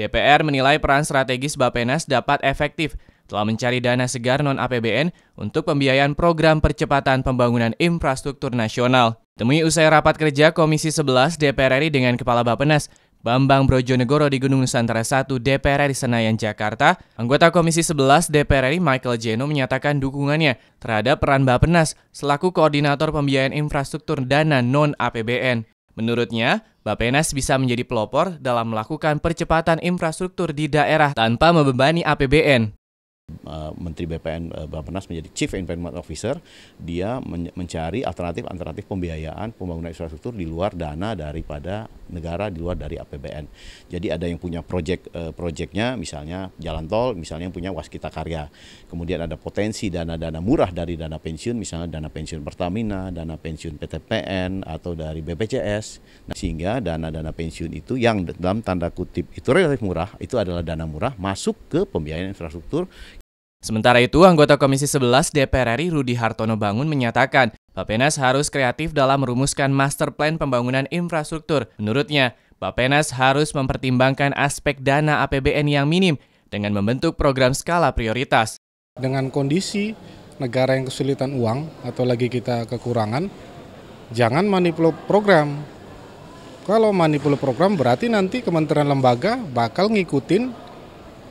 DPR menilai peran strategis Bapenas dapat efektif telah mencari dana segar non-APBN untuk pembiayaan program percepatan pembangunan infrastruktur nasional. Temui usai rapat kerja Komisi 11 DPR RI dengan Kepala Bapenas, Bambang Brojonegoro di Gunung Nusantara 1 DPR RI Senayan, Jakarta, anggota Komisi 11 DPR RI Michael Jeno menyatakan dukungannya terhadap peran Bapenas selaku koordinator pembiayaan infrastruktur dana non-APBN. Menurutnya, Bapenas bisa menjadi pelopor dalam melakukan percepatan infrastruktur di daerah tanpa membebani APBN. Uh, Menteri BPN uh, Bapenas menjadi Chief Investment Officer, dia mencari alternatif-alternatif pembiayaan pembangunan infrastruktur di luar dana daripada negara di luar dari APBN. Jadi ada yang punya proyek eh, proyeknya misalnya jalan tol, misalnya yang punya Waskita Karya. Kemudian ada potensi dana-dana murah dari dana pensiun misalnya dana pensiun Pertamina, dana pensiun PTPN atau dari BPJS. Nah, sehingga dana-dana pensiun itu yang dalam tanda kutip itu relatif murah, itu adalah dana murah masuk ke pembiayaan infrastruktur Sementara itu, anggota Komisi 11 DPR RI Rudi Hartono Bangun menyatakan Bapenas harus kreatif dalam merumuskan master plan pembangunan infrastruktur. Menurutnya, Bapenas harus mempertimbangkan aspek dana APBN yang minim dengan membentuk program skala prioritas. Dengan kondisi negara yang kesulitan uang atau lagi kita kekurangan, jangan manipulasi program. Kalau manipulasi program berarti nanti kementerian lembaga bakal ngikutin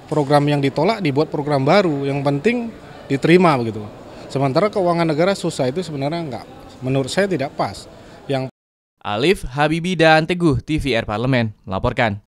program yang ditolak dibuat program baru. Yang penting diterima begitu. Sementara keuangan negara susah itu sebenarnya nggak, menurut saya tidak pas. Yang Alif Habibi dan Teguh TVR Parlemen melaporkan.